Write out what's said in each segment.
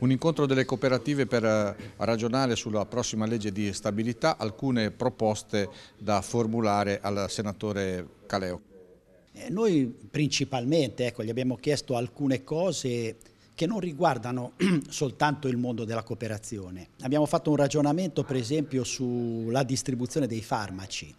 un incontro delle cooperative per eh, ragionare sulla prossima legge di stabilità, alcune proposte da formulare al senatore Caleo. Eh, noi principalmente ecco, gli abbiamo chiesto alcune cose che non riguardano soltanto il mondo della cooperazione. Abbiamo fatto un ragionamento per esempio sulla distribuzione dei farmaci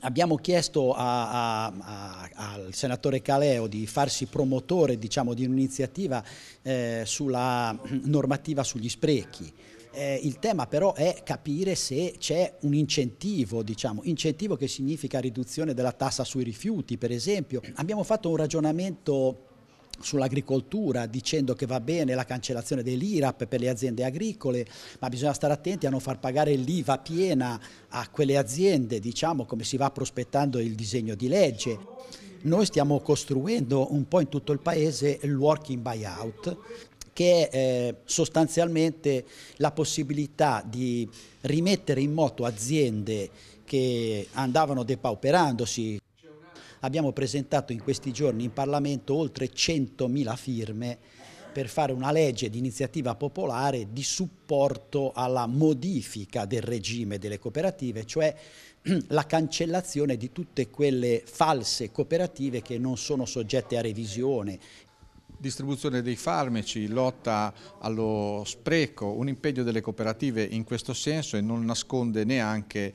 abbiamo chiesto a, a, a, al senatore Caleo di farsi promotore diciamo, di un'iniziativa eh, sulla normativa sugli sprechi. Eh, il tema però è capire se c'è un incentivo, diciamo, incentivo che significa riduzione della tassa sui rifiuti, per esempio. Abbiamo fatto un ragionamento sull'agricoltura dicendo che va bene la cancellazione dell'IRAP per le aziende agricole, ma bisogna stare attenti a non far pagare l'IVA piena a quelle aziende, diciamo come si va prospettando il disegno di legge. Noi stiamo costruendo un po' in tutto il paese il working buyout, che è eh, sostanzialmente la possibilità di rimettere in moto aziende che andavano depauperandosi abbiamo presentato in questi giorni in Parlamento oltre 100.000 firme per fare una legge di iniziativa popolare di supporto alla modifica del regime delle cooperative, cioè la cancellazione di tutte quelle false cooperative che non sono soggette a revisione. Distribuzione dei farmaci, lotta allo spreco, un impegno delle cooperative in questo senso e non nasconde neanche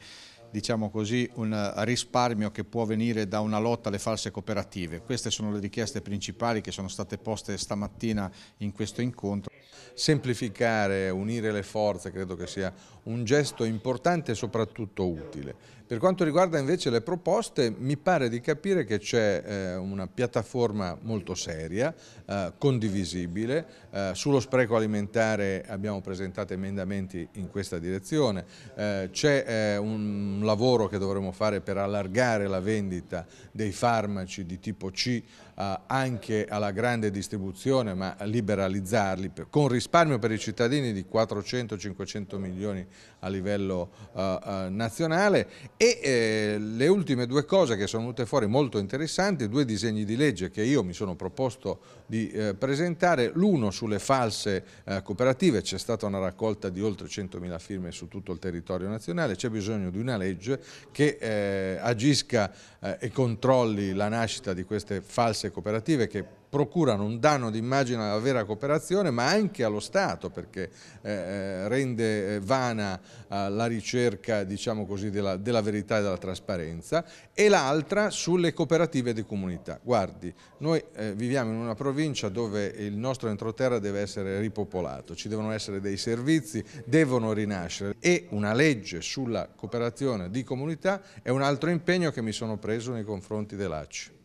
diciamo così, un risparmio che può venire da una lotta alle false cooperative. Queste sono le richieste principali che sono state poste stamattina in questo incontro semplificare, unire le forze credo che sia un gesto importante e soprattutto utile. Per quanto riguarda invece le proposte mi pare di capire che c'è eh, una piattaforma molto seria, eh, condivisibile, eh, sullo spreco alimentare abbiamo presentato emendamenti in questa direzione, eh, c'è eh, un lavoro che dovremo fare per allargare la vendita dei farmaci di tipo C eh, anche alla grande distribuzione ma liberalizzarli per, con un risparmio per i cittadini di 400-500 milioni a livello uh, uh, nazionale e eh, le ultime due cose che sono venute fuori molto interessanti, due disegni di legge che io mi sono proposto di presentare, l'uno sulle false cooperative, c'è stata una raccolta di oltre 100.000 firme su tutto il territorio nazionale, c'è bisogno di una legge che agisca e controlli la nascita di queste false cooperative che procurano un danno d'immagine alla vera cooperazione ma anche allo Stato perché eh, eh rende eh, vana eh, la ricerca diciamo così, della, della, verità e della trasparenza e l'altra sulle cooperative di comunità. Guardi, noi eh, viviamo in una provincia dove il nostro entroterra deve essere ripopolato, ci devono essere dei servizi, devono rinascere e una legge sulla cooperazione di comunità è un altro impegno che mi sono preso nei confronti dell'ACI.